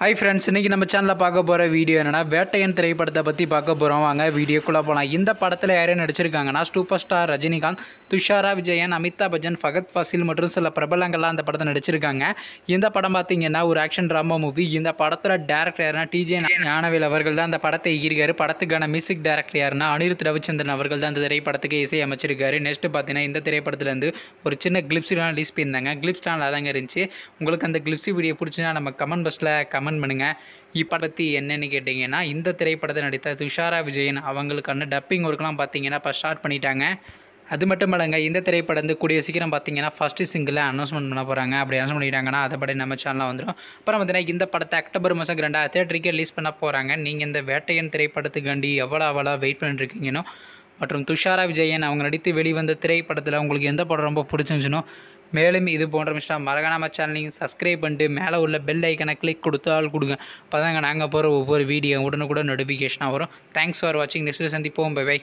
hi friends இன்றைக்கி நம்ம சேனலில் பார்க்க போகிற வீடியோ என்னென்னா வேட்டையன் திரைப்படத்தை பற்றி பார்க்க போகிறோம் வாங்க வீடியோக்குள்ளே போகலாம் இந்த படத்தில் யாரையும் நடிச்சிருக்காங்கன்னா சூப்பர் ஸ்டார் ரஜினிகாந்த் துஷாரா விஜயன் அமிதாப் பச்சன் ஃபகத் ஃபசில் மற்றும் சில பிரபலங்கள்லாம் அந்த படத்தை நடிச்சிருக்காங்க இந்த படம் பார்த்திங்கன்னா ஒரு ஆக்ஷன் ட்ராமா மூவி இந்த படத்தில் டேரக்டர் யாருன்னா டிஜே ஞானவேல் அவர்கள் தான் அந்த படத்தை ஈர்க்காரு படத்துக்கான மியூசிக் டேரக்டர் யாருன்னா அனிருத் ரவிச்சந்திரன் அவர்கள் தான் அந்த திரைப்படத்துக்கு இசை அமைச்சிருக்காரு நெக்ஸ்ட்டு பார்த்தீங்கன்னா இந்த திரைப்படத்துலேருந்து ஒரு சின்ன கிளிப்ஸ்லாம் ரிலீஸ் பண்ணியிருந்தாங்க கிளிப்ஸ்லாம் அதாங்க இருந்துச்சு உங்களுக்கு அந்த கிளிப்ஸ் வீடியோ பிடிச்சினா நம்ம கமெண்ட் பஸ்ஸில் கமெண்ட் கமெண்ட் பண்ணுங்கள் இப்படத்தி என்னென்னு கேட்டிங்கன்னா இந்த திரைப்படத்தை நடித்த துஷாரா விஜயன் அவங்களுக்கான டப்பிங் ஒர்க்லாம் பார்த்தீங்கன்னா இப்போ ஸ்டார்ட் பண்ணிட்டாங்க அது மட்டும் இல்லைங்க இந்த திரைப்படம் வந்து கூடிய சீக்கிரம் பார்த்தீங்கன்னா ஃபஸ்ட்டு சிங்கிளில் அனௌன்ஸ்மெண்ட் பண்ண போகிறாங்க அப்படி அனௌன்ஸ் பண்ணிட்டாங்கன்னா படி நம்ம சேனலாக வந்துடும் அப்புறம் பார்த்தீங்கன்னா இந்த படத்தை அக்டோபர் மாதம் ரெண்டாவது தேட்டருக்கு ரிலீஸ் பண்ண போகிறாங்க நீங்கள் இந்த வேட்டையன் திரைப்படத்துக்காண்டி எவ்வளோ அவ்வளோ வெயிட் பண்ணிட்டுருக்கீங்கன்னோ மற்றும் துஷாரா விஜயன் அவங்க நடித்து வெளிவந்த திரைப்படத்தில் உங்களுக்கு எந்த படம் ரொம்ப பிடிச்சிருந்துச்சுனோ மேலும் இது போன்ற மிஸ்டா மறக்க சேனலையும் சப்ஸ்கிரைப் பண்ணிட்டு மேலே உள்ள பெல் ஐக்கனை கிளிக் கொடுத்தால் கொடுங்க அப்போ தாங்க நாங்கள் போகிற ஒவ்வொரு வீடியோ கூட நோட்டிஃபிகேஷனாக வரும் தேங்க்ஸ் ஃபார் வாட்சிங் நெக்ஸ்ட்டு சந்திப்போம் பை பை